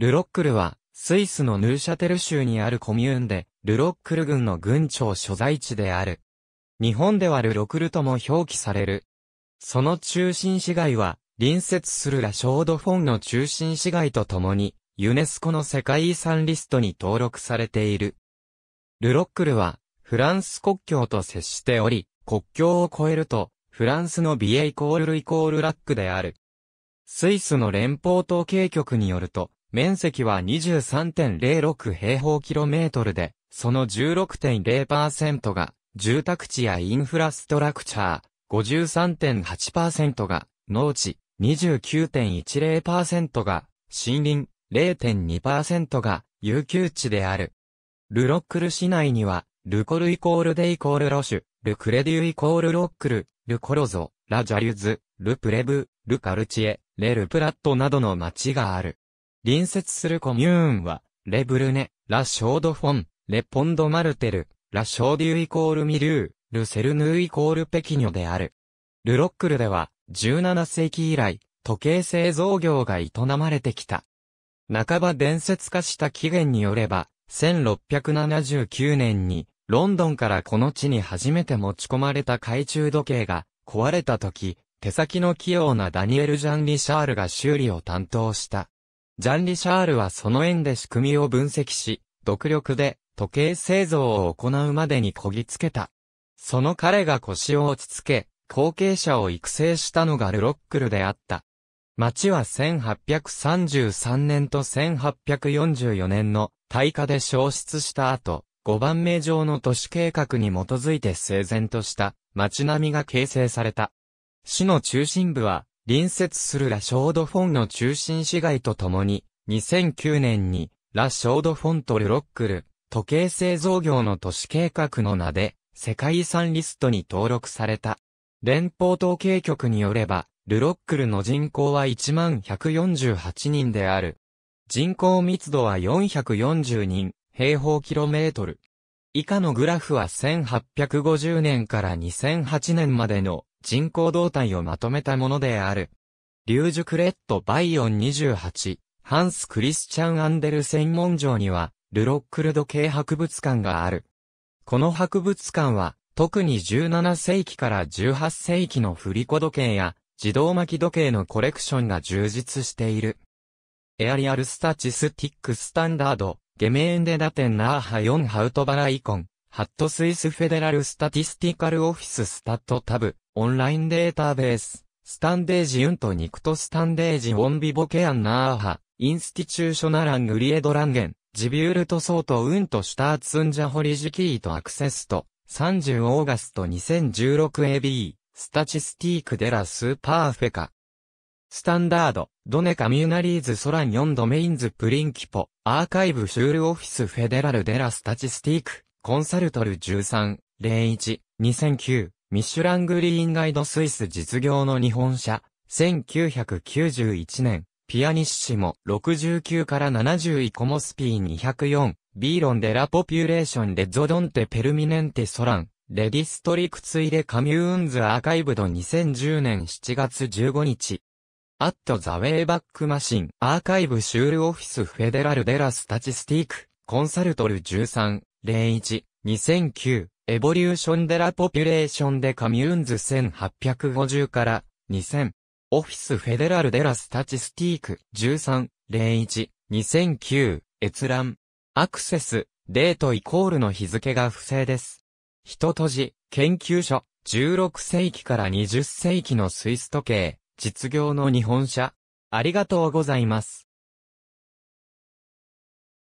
ルロックルは、スイスのヌーシャテル州にあるコミューンで、ルロックル軍の軍庁所在地である。日本ではルロクルとも表記される。その中心市街は、隣接するラショードフォンの中心市街とともに、ユネスコの世界遺産リストに登録されている。ルロックルは、フランス国境と接しており、国境を越えると、フランスのビエイコールルイコールラックである。スイスの連邦統計局によると、面積は23.06平方キロメートルで、その16.0%が住宅地やインフラストラクチャー、53.8%が農地、29.10%が森林、0.2%が有給地である。ルロックル市内には、ルコルイコールデイコールロシュ、ルクレデュイコールロックル、ルコロゾ、ラジャリュズ、ルプレブ、ルカルチエ、レルプラットなどの町がある。隣接するコミューンは、レブルネ、ラ・ショード・フォン、レ・ポンド・マルテル、ラ・ショーデュイコール・ミルー、ル・セルヌーイコール・ペキニョである。ルロックルでは、17世紀以来、時計製造業が営まれてきた。半ば伝説化した起源によれば、1679年に、ロンドンからこの地に初めて持ち込まれた懐中時計が壊れた時、手先の器用なダニエル・ジャン・リシャールが修理を担当した。ジャン・リシャールはその円で仕組みを分析し、独力で時計製造を行うまでにこぎつけた。その彼が腰を落ち着け、後継者を育成したのがルロックルであった。町は1833年と1844年の大火で消失した後、5番目上の都市計画に基づいて整然とした町並みが形成された。市の中心部は隣接するラ・ショードフォンの中心市街とともに、2009年に、ラ・ショードフォンとルロックル、時計製造業の都市計画の名で、世界遺産リストに登録された。連邦統計局によれば、ルロックルの人口は1148人である。人口密度は440人、平方キロメートル。以下のグラフは1850年から2008年までの人工動態をまとめたものである。リュージュクレット・バイオン28、ハンス・クリスチャン・アンデル専門城には、ルロックルド系博物館がある。この博物館は、特に17世紀から18世紀の振り子時計や、自動巻き時計のコレクションが充実している。エアリアルスタチスティックスタンダード、ゲメーンデダテンナーハ4ハウトバライコン、ハットスイスフェデラルスタティスティカルオフィススタットタブ、オンラインデータベース、スタンデージウントニクトスタンデージウォンビボケアンナーハ、インスティチューショナラングリエドランゲン、ジビュールトソートウントシュターツンジャホリジキートアクセスト、30オーガスト 2016AB、スタチスティークデラスーパーフェカ。スタンダード、ドネカミューナリーズソラン4ドメインズプリンキポ、アーカイブシュールオフィスフェデラルデラスタチスティーク、コンサルトル13、01、2009。ミシュラングリーンガイドスイス実業の日本車、1991年、ピアニッシモ69から70イコモスピー204、ビーロンデラポピュレーションレゾドンテペルミネンテソラン、レディストリクツイレカミューンズアーカイブド2010年7月15日。アットザウェイバックマシンアーカイブシュールオフィスフェデラルデラスタチスティークコンサルトル13、01、2009、エボリューションデラポピュレーションでカミューンズ1850から2000、オフィスフェデラルデラスタチスティーク13、01、2009、閲覧。アクセス、デートイコールの日付が不正です。人とじ、研究所、16世紀から20世紀のスイス時計、実業の日本車。ありがとうございます。